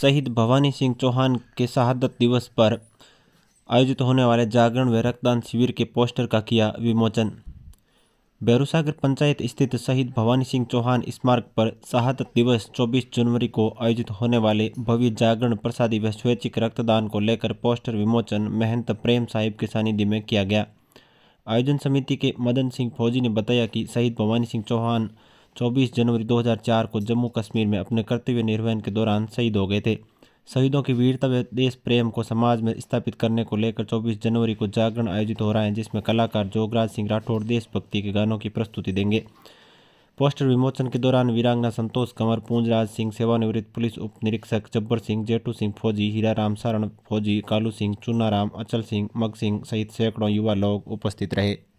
शहीद भवानी सिंह चौहान के शहादत दिवस पर आयोजित होने वाले जागरण व रक्तदान शिविर के पोस्टर का किया विमोचन बैरूसागर पंचायत स्थित शहीद भवानी सिंह चौहान स्मारक पर शहादत दिवस 24 जनवरी को आयोजित होने वाले भव्य जागरण प्रसादी व स्वैच्छिक रक्तदान को लेकर पोस्टर विमोचन महंत प्रेम साहिब के सानिधि में किया गया आयोजन समिति के मदन सिंह फौजी ने बताया कि शहीद भवानी सिंह चौहान 24 जनवरी 2004 को जम्मू कश्मीर में अपने कर्तव्य निर्वहन के दौरान शहीद हो गए थे शहीदों की वीरता व देश प्रेम को समाज में स्थापित करने को लेकर 24 जनवरी को जागरण आयोजित हो रहा है जिसमें कलाकार जोगराज सिंह राठौड़ देशभक्ति के गानों की प्रस्तुति देंगे पोस्टर विमोचन के दौरान वीरांगना संतोष कंवर पूंजराज सिंह सेवानिवृत्त पुलिस उप निरीक्षक जब्बर सिंह जेटू सिंह फौजी हीराराम सारण फौजी कालू सिंह चूनाराम अचल सिंह मग सिंह सहित सैकड़ों युवा लोग उपस्थित रहे